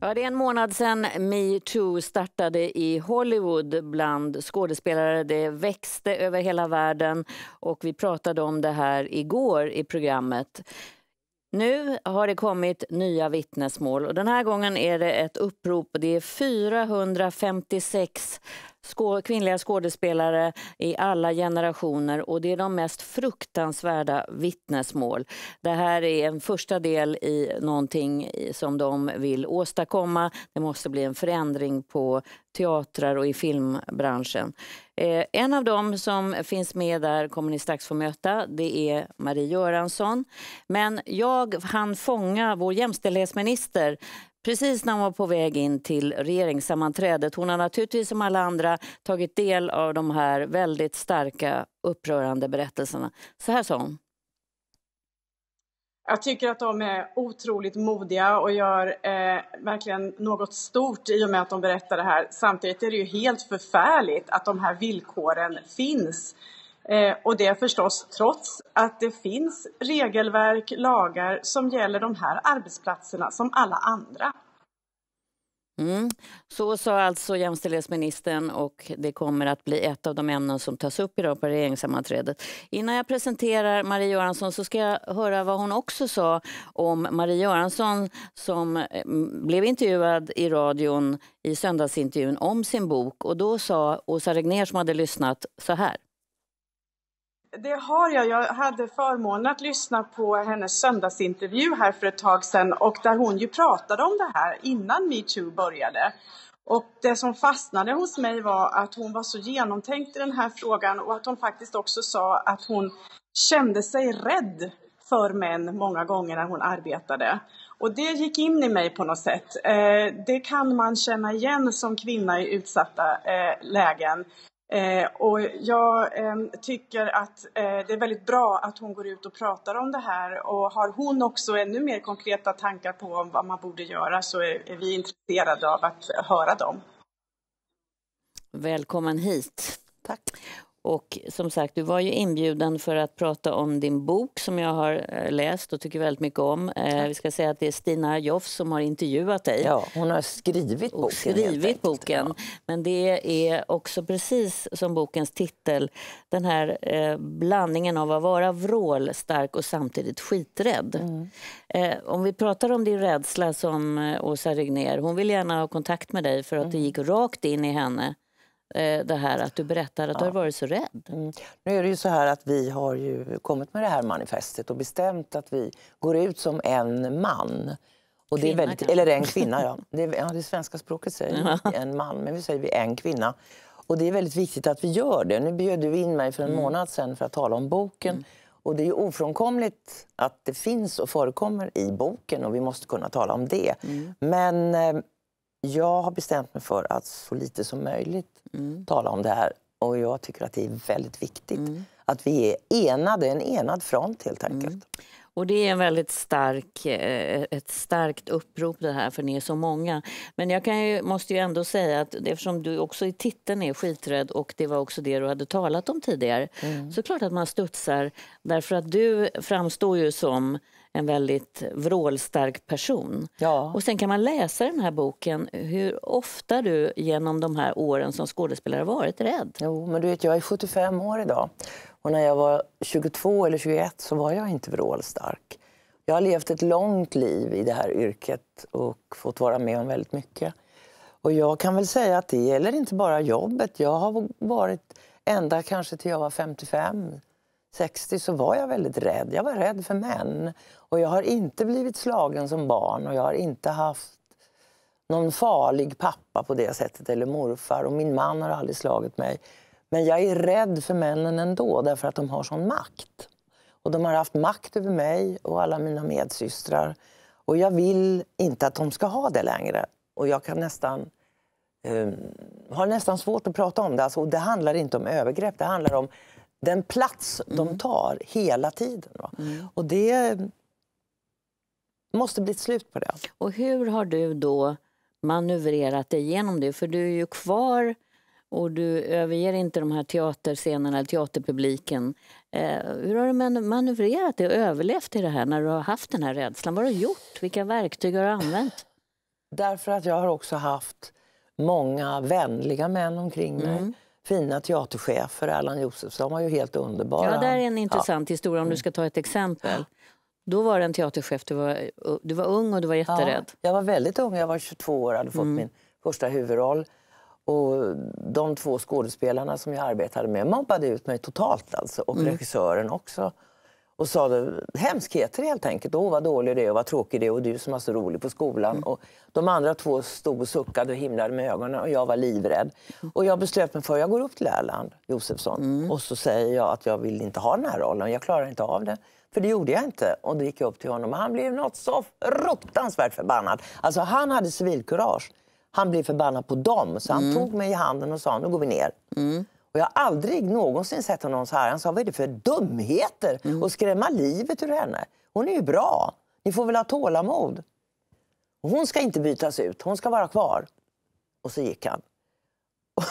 Ja, det är en månad sedan metoo startade i Hollywood bland skådespelare. Det växte över hela världen och vi pratade om det här igår i programmet. Nu har det kommit nya vittnesmål och den här gången är det ett upprop. Det är 456 skå kvinnliga skådespelare i alla generationer och det är de mest fruktansvärda vittnesmål. Det här är en första del i någonting som de vill åstadkomma. Det måste bli en förändring på teatrar och i filmbranschen. Eh, en av dem som finns med där kommer ni strax få möta. Det är Marie Göransson. Men jag hann fånga vår jämställdhetsminister precis när hon var på väg in till regeringssammanträdet. Hon har naturligtvis som alla andra tagit del av de här väldigt starka upprörande berättelserna. Så här sa hon. Jag tycker att de är otroligt modiga och gör eh, verkligen något stort i och med att de berättar det här. Samtidigt är det ju helt förfärligt att de här villkoren finns. Eh, och det förstås trots att det finns regelverk, lagar som gäller de här arbetsplatserna som alla andra. Mm. Så sa alltså jämställdhetsministern och det kommer att bli ett av de ämnen som tas upp idag på regeringssammanträdet. Innan jag presenterar Marie Göransson så ska jag höra vad hon också sa om Marie Göransson som eh, blev intervjuad i radion i söndagsintervjun om sin bok och då sa Åsa Regner som hade lyssnat så här. Det har jag. Jag hade förmånen att lyssna på hennes söndagsintervju här för ett tag sedan och där hon ju pratade om det här innan metoo började. Och det som fastnade hos mig var att hon var så genomtänkt i den här frågan och att hon faktiskt också sa att hon kände sig rädd för män många gånger när hon arbetade. Och det gick in i mig på något sätt. Eh, det kan man känna igen som kvinna i utsatta eh, lägen. Eh, och jag eh, tycker att eh, det är väldigt bra att hon går ut och pratar om det här och har hon också ännu mer konkreta tankar på vad man borde göra så är, är vi intresserade av att höra dem. Välkommen hit. Tack. Och som sagt, du var ju inbjuden för att prata om din bok som jag har eh, läst och tycker väldigt mycket om. Eh, vi ska säga att det är Stina Joff som har intervjuat dig. Ja, hon har skrivit boken. skrivit boken. Ja. Men det är också precis som bokens titel, den här eh, blandningen av att vara vrålstark och samtidigt skiträdd. Mm. Eh, om vi pratar om din rädsla som eh, Åsa Regner, hon vill gärna ha kontakt med dig för att mm. det gick rakt in i henne. Eh, det här att du berättar att du har varit så rädd. Mm. Nu är det ju så här att vi har ju kommit med det här manifestet och bestämt att vi går ut som en man. Och det är väldigt, eller en kvinna, ja. Det, är, ja, det svenska språket säger ja. en man, men vi säger vi en kvinna. Och det är väldigt viktigt att vi gör det. Nu bjöd du in mig för en mm. månad sedan för att tala om boken. Mm. Och det är ju ofrånkomligt att det finns och förekommer i boken och vi måste kunna tala om det. Mm. Men eh, jag har bestämt mig för att så lite som möjligt mm. tala om det här. Och jag tycker att det är väldigt viktigt mm. att vi är enade, en enad front helt mm. enkelt. Mm. Och det är en väldigt stark, eh, ett starkt upprop det här, för ni är så många. Men jag kan ju, måste ju ändå säga att eftersom du också i titeln är skiträdd och det var också det du hade talat om tidigare, mm. så klart att man studsar därför att du framstår ju som en väldigt vrålstark person. Ja. Och sen kan man läsa den här boken hur ofta du genom de här åren som skådespelare varit rädd. Jo, men du vet, jag är 75 år idag. Och när jag var 22 eller 21 så var jag inte vrålstark. Jag har levt ett långt liv i det här yrket och fått vara med om väldigt mycket. Och jag kan väl säga att det gäller inte bara jobbet. Jag har varit ända kanske till jag var 55 60 så var jag väldigt rädd. Jag var rädd för män. Och jag har inte blivit slagen som barn och jag har inte haft någon farlig pappa på det sättet eller morfar och min man har aldrig slagit mig. Men jag är rädd för männen ändå därför att de har sån makt. Och de har haft makt över mig och alla mina medsystrar. Och jag vill inte att de ska ha det längre. Och jag kan nästan, um, har nästan svårt att prata om det. Alltså, det handlar inte om övergrepp, det handlar om den plats mm. de tar hela tiden. Mm. Och det måste bli ett slut på det. Och hur har du då manövrerat dig igenom det? För du är ju kvar och du överger inte de här teaterscenerna, teaterpubliken. Eh, hur har du manövrerat dig och överlevt i det här när du har haft den här rädslan? Vad har du gjort? Vilka verktyg har du använt? Därför att jag har också haft många vänliga män omkring mig. Mm fina teaterchefer. Erland Josefsson var ju helt underbar. Ja, där är en intressant ja. historia om du ska ta ett exempel. Då var det en teaterchef, du var, du var ung och du var jätterädd. Ja, jag var väldigt ung, jag var 22 år och hade fått mm. min första huvudroll. Och de två skådespelarna som jag arbetade med mobbade ut mig totalt alltså, och mm. regissören också och sa hemskheter helt enkelt. Åh, vad dålig du är och vad tråkig du är och du som var så rolig på skolan. Mm. Och de andra två stod och suckade och himlade med ögonen och jag var livrädd. Mm. Och jag beslöt mig för att jag går upp till Erland Josefsson mm. och så säger jag att jag vill inte ha den här rollen, jag klarar inte av det. För det gjorde jag inte. Och då gick jag upp till honom och han blev något så fruktansvärt förbannad. Alltså han hade civilkurage. Han blev förbannad på dem, så han mm. tog mig i handen och sa nu går vi ner. Mm. Och jag har aldrig någonsin sett honom så här. Han sa, vad är det för dumheter mm. att skrämma livet ur henne? Hon är ju bra. Ni får väl ha tålamod. Hon ska inte bytas ut, hon ska vara kvar. Och så gick han. Och,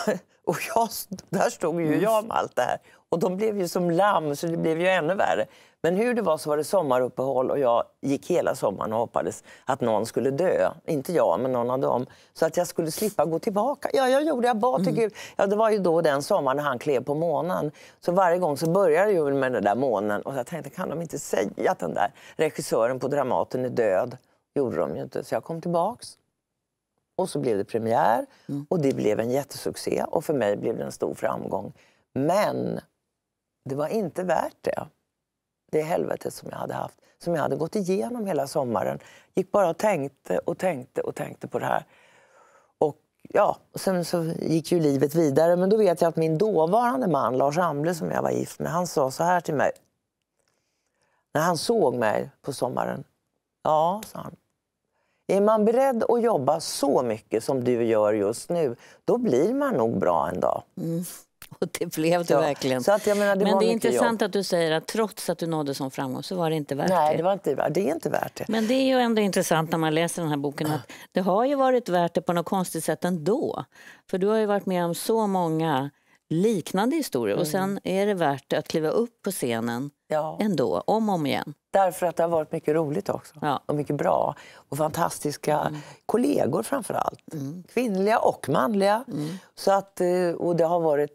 och jag, där stod ju jag med allt det här. Och de blev ju som lamm, så det blev ju ännu värre. Men hur det var så var det sommaruppehåll och jag gick hela sommaren och hoppades att någon skulle dö. Inte jag, men någon av dem. Så att jag skulle slippa gå tillbaka. Ja, jag gjorde. Jag bad till mm. Gud. Ja, det var ju då den sommaren han klev på månen. Så varje gång så började jag med den där månen. Och jag tänkte, kan de inte säga att den där regissören på Dramaten är död? gjorde de ju inte, så jag kom tillbaks. Och så blev det premiär mm. och det blev en jättesuccé och för mig blev det en stor framgång. Men det var inte värt det. Det helvetet som jag hade haft, som jag hade gått igenom hela sommaren. Gick bara och tänkte och tänkte och tänkte på det här. Och ja, sen så gick ju livet vidare. Men då vet jag att min dåvarande man, Lars Amble, som jag var gift med, han sa så här till mig. När han såg mig på sommaren. Ja, sa han. Är man beredd att jobba så mycket som du gör just nu, då blir man nog bra en dag. Mm. Och det blev du verkligen. Så att, jag menar, det Men det är intressant jobb. att du säger att trots att du nådde sån framgång så var det inte värt Nej, det. Nej, det, det är inte värt det. Men det är ju ändå intressant när man läser den här boken att det har ju varit värt det på något konstigt sätt ändå. För du har ju varit med om så många liknande historier mm. och sen är det värt att kliva upp på scenen ja. ändå, om och om igen. Därför att det har varit mycket roligt också. Ja. Och mycket bra. Och fantastiska mm. kollegor framför allt. Mm. Kvinnliga och manliga. Mm. Så att, eh, och det har varit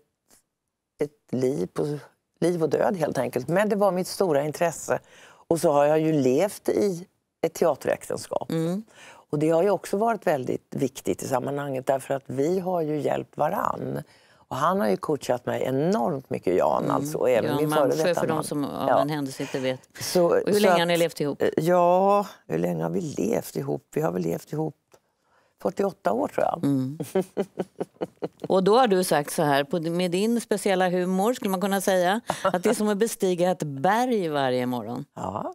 ett liv, på, liv och död helt enkelt. Men det var mitt stora intresse. Och så har jag ju levt i ett teateräktenskap. Mm. Och det har ju också varit väldigt viktigt i sammanhanget därför att vi har ju hjälpt varann och han har ju coachat mig enormt mycket, Jan. Mm. Alltså, och även Jan min Malmsjö, för de som av ja. en händelse inte vet. Så, och hur länge att, har ni levt ihop? Ja, hur länge har vi levt ihop? Vi har väl levt ihop 48 år, tror jag. Mm. Och då har du sagt så här, med din speciella humor skulle man kunna säga, att det är som att bestiga ett berg varje morgon. Ja.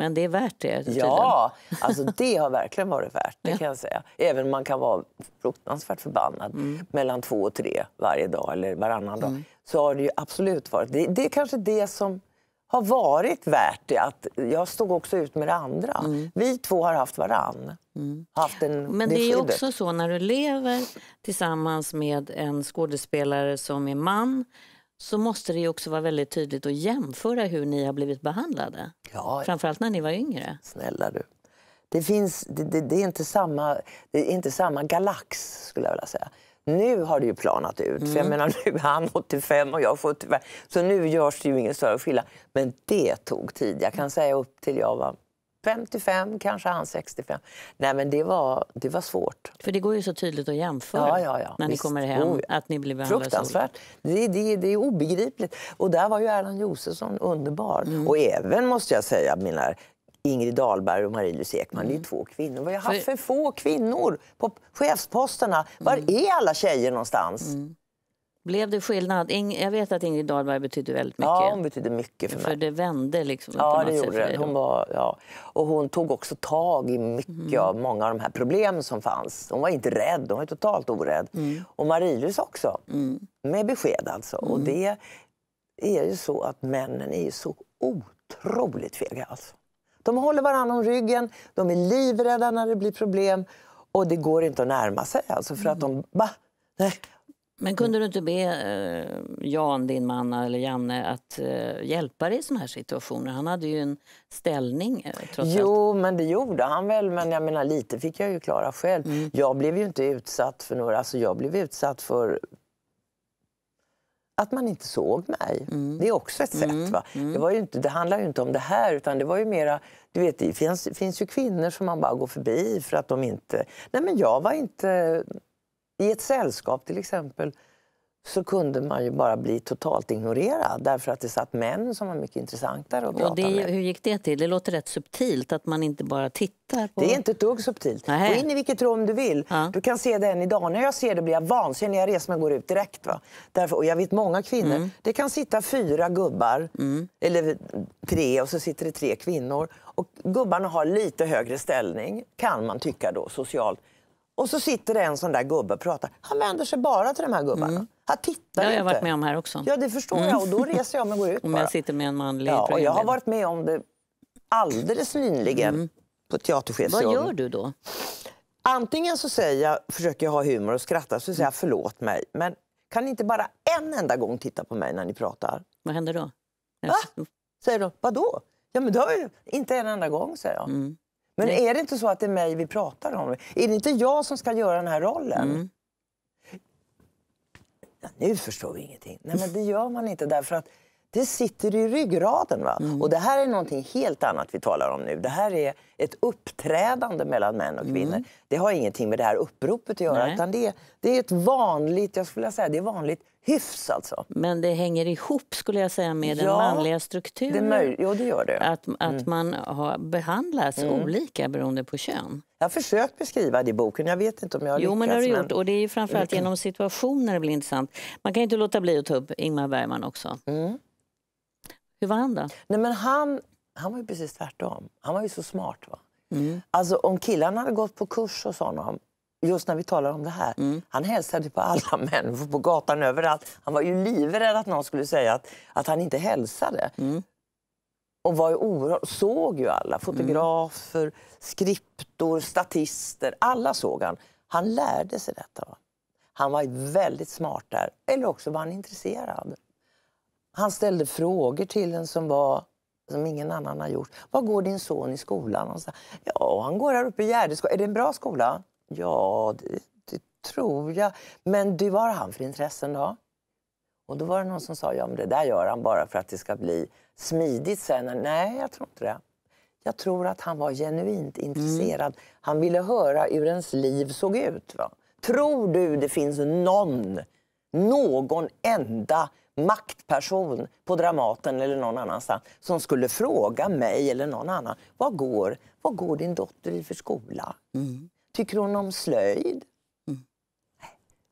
Men det är värt det? Tydligen. Ja, alltså det har verkligen varit värt det. kan jag säga. Även man kan vara fruktansvärt förbannad mm. mellan två och tre varje dag eller varannan dag. Mm. Så har det absolut varit. Det, det är kanske det som har varit värt det. Att jag stod också ut med det andra. Mm. Vi två har haft varann. Mm. Haft en, Men det, det är också så när du lever tillsammans med en skådespelare som är man så måste det ju också vara väldigt tydligt att jämföra hur ni har blivit behandlade. Ja. Framförallt när ni var yngre. Snälla du. Det, finns, det, det, det, är inte samma, det är inte samma galax, skulle jag vilja säga. Nu har det ju planat ut. Mm. För jag mm. menar, nu är han 85 och jag 75. Så nu görs det ju ingen större skillnad. Men det tog tid. Jag kan mm. säga upp till jag var 55, kanske han 65. Nej, men det var, det var svårt. För det går ju så tydligt att jämföra ja, ja, ja. när Visst. ni kommer hem. Oh, att ni blir Fruktansvärt. Det, det, det, är obegripligt. Och där var ju Erland Josefsson underbar. Mm. Och även, måste jag säga, mina Ingrid Dahlberg och Marie-Louise Ekman, mm. det är mm. två kvinnor. Vi har haft för få kvinnor på chefsposterna. Var mm. är alla tjejer någonstans? Mm. Blev det skillnad? Ing jag vet att Ingrid Dahlberg betydde väldigt mycket. Ja, hon betydde mycket för mig. För det vände liksom. Ja, det gjorde det. Hon var, ja. Och hon tog också tag i mycket mm. av många av de här problemen som fanns. Hon var inte rädd, hon var totalt orädd. Mm. Och Marilus också, mm. med besked alltså. Och mm. det är ju så att männen är ju så otroligt fega alltså. De håller varandra om ryggen, de är livrädda när det blir problem och det går inte att närma sig alltså för att mm. de, bah, men kunde du inte be eh, Jan, din man, eller Janne att eh, hjälpa dig i sådana här situationer? Han hade ju en ställning eh, trots Jo, allt. men det gjorde han väl. Men jag menar, lite fick jag ju klara själv. Mm. Jag blev ju inte utsatt för några... Alltså jag blev utsatt för att man inte såg mig. Mm. Det är också ett sätt. Mm. Va? Mm. Det, var ju inte, det handlar ju inte om det här, utan det var ju mera... Du vet, det finns, finns ju kvinnor som man bara går förbi för att de inte... Nej, men jag var inte i ett sällskap till exempel så kunde man ju bara bli totalt ignorerad därför att det satt män som var mycket intressantare att prata det, med. Hur gick det till? Det låter rätt subtilt att man inte bara tittar på... Det är inte ett dugg subtilt. Gå in i vilket rum du vill. Ja. Du kan se det än idag. När jag ser det blir jag vansinnig. Jag reser mig och går ut direkt. Va? Därför, och jag vet många kvinnor. Mm. Det kan sitta fyra gubbar, mm. eller tre, och så sitter det tre kvinnor. Och gubbarna har lite högre ställning, kan man tycka då, socialt. Och så sitter det en sån där gubbe och pratar. Han vänder sig bara till de här gubbarna. Mm. Han tittar det har jag inte. varit med om här också. Ja, det förstår mm. jag. Och då mm. reser jag mig och går ut Om jag sitter med en manlig ja, och Jag har varit med om det alldeles nyligen mm. på teaterchefsjobb. Vad gör du då? Antingen så säger jag, försöker jag ha humor och skratta, så säger jag mm. förlåt mig. Men kan ni inte bara en enda gång titta på mig när ni pratar? Vad händer då? Va? Säger de. Vadå? Ja, men då har jag inte en enda gång, säger jag. Mm. Men Nej. är det inte så att det är mig vi pratar om? Är det inte jag som ska göra den här rollen? Mm. Ja, nu förstår vi ingenting. Nej, men det gör man inte därför att det sitter i ryggraden. Va? Mm. Och det här är någonting helt annat vi talar om nu. Det här är ett uppträdande mellan män och kvinnor. Mm. Det har ingenting med det här uppropet att göra. Nej. Utan det, det är ett vanligt, jag skulle säga, det är vanligt hyfs alltså. Men det hänger ihop skulle jag säga med ja, den manliga strukturen. Det jo, det gör det. Att, att mm. man har, behandlas mm. olika beroende på kön. Jag har försökt beskriva det i boken, jag vet inte om jag har Jo, lyckats, men det har du gjort. Men... Och det är framförallt mm. genom situationer det blir intressant. Man kan inte låta bli att ta upp Ingmar Bergman också. Mm. Hur var han då? Nej, men han, han var ju precis tvärtom. Han var ju så smart. va? Mm. Alltså om killarna hade gått på kurs hos honom just när vi talar om det här. Mm. Han hälsade på alla människor på gatan överallt. Han var ju livrädd att någon skulle säga att, att han inte hälsade. Mm. Och var ju oerhört, såg ju alla. Mm. Fotografer, mm. skriptor, statister. Alla såg han. Han lärde sig detta. Han var väldigt smart där. Eller också var han intresserad. Han ställde frågor till en som var som ingen annan har gjort. Var går din son i skolan? Och så, ja, han går här uppe i Gärdeskolan. Är det en bra skola? Ja, det, det, tror jag. Men det har han för intressen då? Och då var det någon som sa, ja men det där gör han bara för att det ska bli smidigt sen. Nej, jag tror inte det. Jag tror att han var genuint mm. intresserad. Mm. Han ville höra hur ens liv såg ut. Va? Tror du det finns någon, någon enda maktperson på Dramaten eller någon annanstans som skulle fråga mig eller någon annan, vad går, vad går din dotter i för skola? Mm. Tycker hon om slöjd? Mm.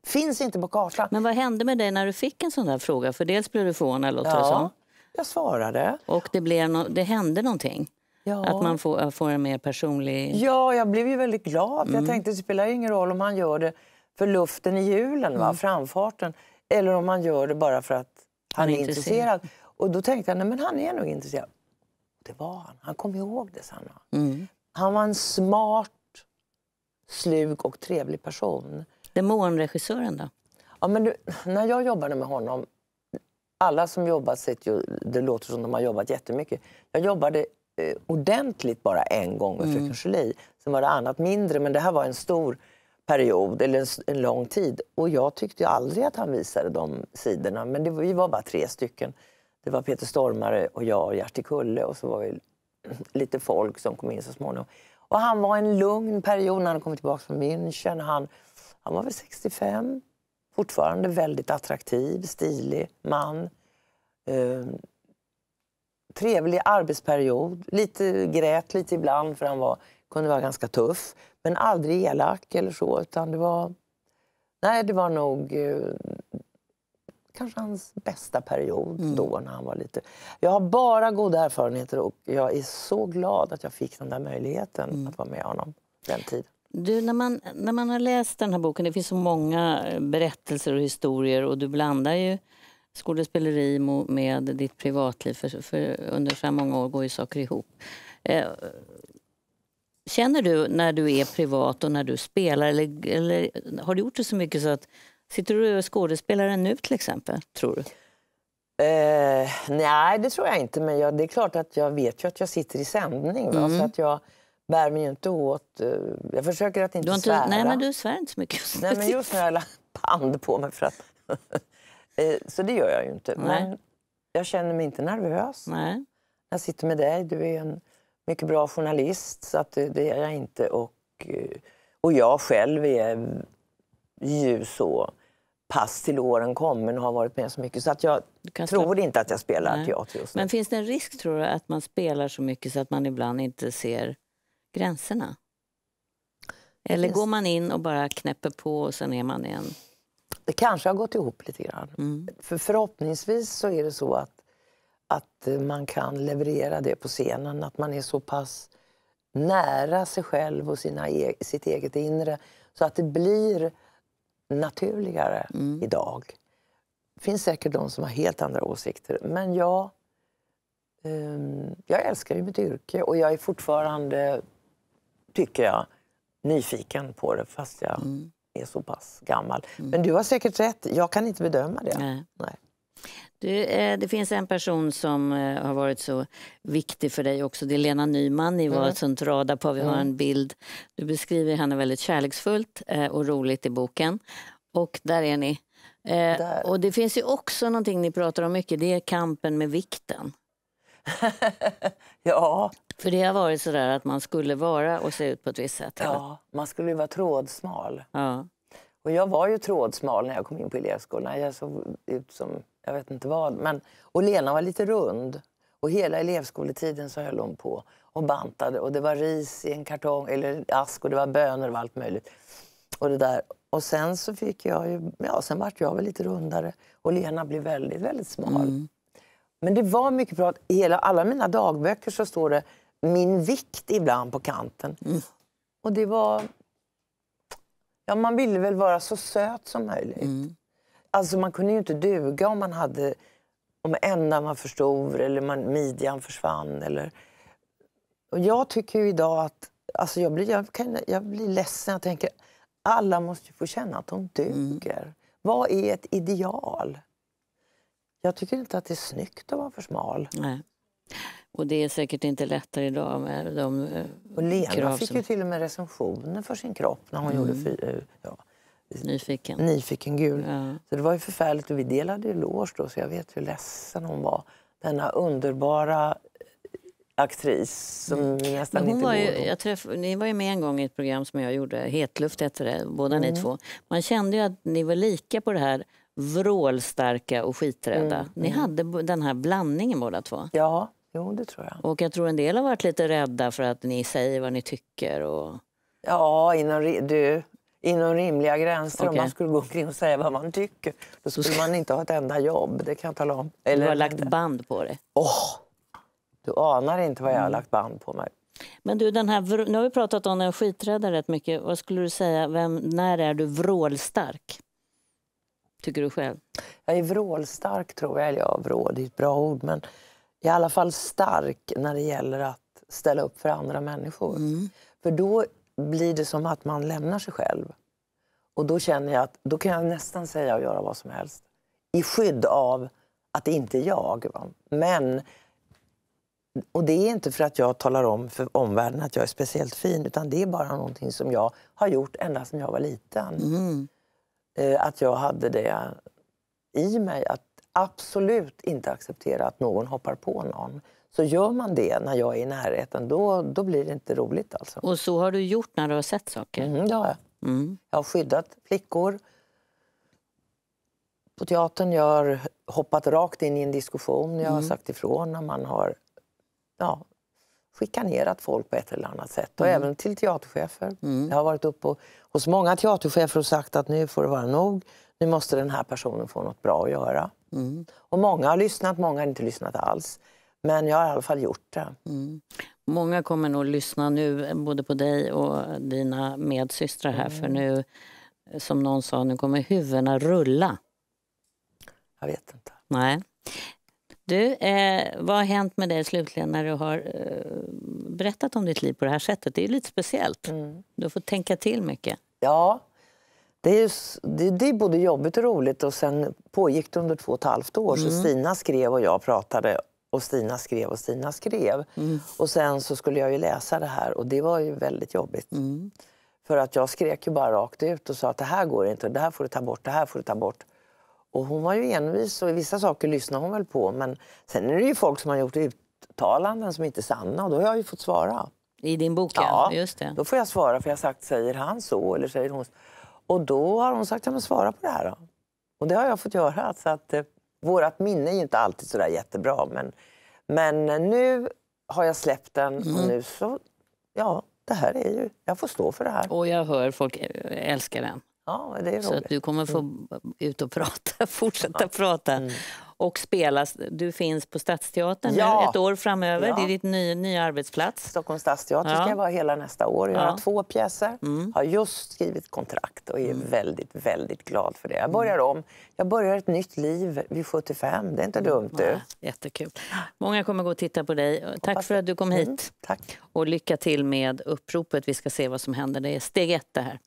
Finns inte på kartan. Men vad hände med dig när du fick en sån där fråga? För dels blev du förvånad låter ja, det som. jag svarade. Och det, blev no det hände någonting? Ja. Att man får, äh, får, en mer personlig... Ja, jag blev ju väldigt glad. Mm. Jag tänkte det spelar ingen roll om han gör det för luften i hjulen, mm. framfarten, eller om han gör det bara för att han, han är, är intresserad. intresserad. Och då tänkte jag, nej men han är nog intresserad. Det var han. Han kom ihåg det, Sanna. Mm. Han var en smart slug och trevlig person. Demonregissören då? Ja, men du, när jag jobbade med honom, alla som jobbat sett det låter som de har jobbat jättemycket. Jag jobbade eh, ordentligt bara en gång med mm. Fröken Julie. Sen var det annat mindre, men det här var en stor period, eller en, en lång tid. Och jag tyckte aldrig att han visade de sidorna, men det, vi var bara tre stycken. Det var Peter Stormare och jag och Gerti Kulle och så var vi lite folk som kom in så småningom. Och han var en lugn period när han kom tillbaka från München. Han, han var väl 65, fortfarande väldigt attraktiv, stilig man. Eh, trevlig arbetsperiod, lite grät lite ibland för han var, kunde vara ganska tuff. Men aldrig elak eller så, utan det var... Nej, det var nog... Eh, kanske hans bästa period mm. då när han var lite... Jag har bara goda erfarenheter och jag är så glad att jag fick den där möjligheten mm. att vara med honom den tiden. Du, när man, när man har läst den här boken, det finns så många eh, berättelser och historier och du blandar ju skådespeleri med ditt privatliv för, för under så här många år går ju saker ihop. Eh, Känner du när du är privat och när du spelar, eller, eller, har du gjort det så mycket så att Sitter du och är skådespelare nu till exempel, tror du? Eh, nej, det tror jag inte. Men jag, det är klart att jag vet ju att jag sitter i sändning. Mm. Så att jag bär mig inte åt. Eh, jag försöker att inte, inte svära. Nej, men du svär inte så mycket. Nej, men just nu har jag lagt band på mig. För att, eh, så det gör jag ju inte. Nej. Men jag känner mig inte nervös. Nej. Jag sitter med dig. Du är en mycket bra journalist. Så att det är jag inte. Och, eh, och jag själv är ju så pass till åren kommen och har varit med så mycket. Så att jag tror inte att jag spelar Nej. teater just nu. Men finns det en risk tror du att man spelar så mycket så att man ibland inte ser gränserna? Eller finns... går man in och bara knäpper på och sen är man igen? Det kanske har gått ihop lite grann. Mm. För förhoppningsvis så är det så att, att eh, man kan leverera det på scenen, att man är så pass nära sig själv och sina e-, sitt eget inre så att det blir naturligare mm. idag. Det finns säkert de som har helt andra åsikter, men jag, um, ehm, jag älskar ju mitt yrke och jag är fortfarande, tycker jag, nyfiken på det fast jag mm. är så pass gammal. Mm. Men du har säkert rätt, jag kan inte bedöma det. Nej. Nej. Du, eh, det finns en person som eh, har varit så viktig för dig också. Det är Lena Nyman. Ni var mm. ett sånt på. Vi har mm. en bild. Du beskriver henne väldigt kärleksfullt eh, och roligt i boken. Och där är ni. Där. Och det finns ju också någonting ni pratar om mycket. Det är kampen med vikten. ja. För det har varit sådär att man skulle vara och se ut på ett visst sätt. Eller? Ja, man skulle vara trådsmal. Ja. Och jag var ju trådsmal när jag kom in på Elevskolan. Jag såg ut som jag vet inte vad. Men, och Lena var lite rund. Och hela elevskoletiden så höll hon på och bantade. Och det var ris i en kartong, eller ask och det var bönor och allt möjligt. Och det där. Och sen så fick jag ju, ja sen vart jag väl lite rundare. Och Lena blev väldigt, väldigt smal. Mm. Men det var mycket prat. I hela, alla mina dagböcker så står det min vikt ibland på kanten. Mm. Och det var... Ja, man ville väl vara så söt som möjligt. Mm. Alltså man kunde ju inte duga om man hade om ändan var för stor eller man, midjan försvann. Eller... Och jag tycker idag att... Alltså jag, blir, jag, kan, jag blir ledsen. Jag tänker alla måste ju få känna att de duger. Mm. Vad är ett ideal? Jag tycker inte att det är snyggt att vara för smal. Nej. Och det är säkert inte lättare idag med de eh, och Lena fick som... ju till och med recensioner för sin kropp när hon mm. gjorde fyra. Eh, ja nyfiken, nyfiken gul. Ja. Så det var ju förfärligt och vi delade ju lås då så jag vet hur ledsen hon var. Denna underbara eh, aktris som mm. nästan hon inte var ju, jag träff, Ni var ju med en gång i ett program som jag gjorde, Hetluft hette det, båda mm. ni två. Man kände ju att ni var lika på det här vrålstarka och skiträdda. Mm. Ni mm. hade den här blandningen båda två. Ja, jo det tror jag. Och jag tror en del har varit lite rädda för att ni säger vad ni tycker. Och... Ja, innan du, inom rimliga gränser. Okay. Om man skulle gå omkring och säga vad man tycker då skulle man inte ha ett enda jobb. Det kan jag tala om. Eller du har lagt band på det. Oh, du anar inte vad jag har mm. lagt band på mig. Men du, den här, nu har vi pratat om den skiträdda rätt mycket. Vad skulle du säga, vem, när är du vrålstark? Tycker du själv? Jag är vrålstark tror jag, eller ja, vrå, det är ett bra ord. Men i alla fall stark när det gäller att ställa upp för andra människor. Mm. För då blir det som att man lämnar sig själv. Och då känner jag att då kan jag nästan säga och göra vad som helst. I skydd av att det inte är jag. Men, och det är inte för att jag talar om för omvärlden att jag är speciellt fin, utan det är bara någonting som jag har gjort ända sedan jag var liten. Mm. Eh, att jag hade det i mig, att absolut inte acceptera att någon hoppar på någon. Så gör man det när jag är i närheten, då, då blir det inte roligt. Alltså. Och så har du gjort när du har sett saker? Mm, det har jag. Mm. Jag har skyddat flickor på teatern. Jag har hoppat rakt in i en diskussion. Jag har mm. sagt ifrån när man har ja, chikanerat folk på ett eller annat sätt. Och mm. även till teaterchefer. Mm. Jag har varit uppe hos många teaterchefer och sagt att nu får det vara nog. Nu måste den här personen få något bra att göra. Mm. Och många har lyssnat, många har inte lyssnat alls. Men jag har i alla fall gjort det. Mm. Många kommer nog lyssna nu, både på dig och dina medsystrar här, mm. för nu, som någon sa, nu kommer huvudena rulla. Jag vet inte. Nej. Du, eh, vad har hänt med dig slutligen när du har eh, berättat om ditt liv på det här sättet? Det är ju lite speciellt. Mm. Du får tänka till mycket. Ja, det är, ju, det, det är både jobbigt och roligt. Och sen pågick det under två och ett halvt år. Mm. Så Stina skrev och jag pratade och Stina skrev och Stina skrev. Mm. Och sen så skulle jag ju läsa det här och det var ju väldigt jobbigt. Mm. För att jag skrek ju bara rakt ut och sa att det här går inte, det här får du ta bort, det här får du ta bort. Och hon var ju envis och vissa saker lyssnade hon väl på men sen är det ju folk som har gjort uttalanden som inte är sanna och då har jag ju fått svara. I din bok ja. ja. Just det. Då får jag svara för jag har sagt säger han så eller säger hon så. Och då har hon sagt att ja, svara på det här då. Och det har jag fått göra. Så att, eh, vårt minne är inte alltid sådär jättebra men, men nu har jag släppt den och mm. nu så, ja, det här är ju, jag får stå för det här. Och jag hör folk älskar den. Ja, det är roligt. Så att du kommer få mm. ut och prata, fortsätta ja. prata mm och spelas. Du finns på Stadsteatern ja. ett år framöver. Ja. Det är ditt ny, nya arbetsplats. Stockholms Stadsteater ja. ska jag vara hela nästa år. Jag har två pjäser. Mm. Har just skrivit kontrakt och är mm. väldigt, väldigt glad för det. Jag mm. börjar om. Jag börjar ett nytt liv vid 75. Det är inte mm. dumt. Du. Ja, jättekul. Många kommer gå och titta på dig. Tack för att du kom mm, hit. Mm. Tack. Och lycka till med uppropet. Vi ska se vad som händer. Det är steg ett det här.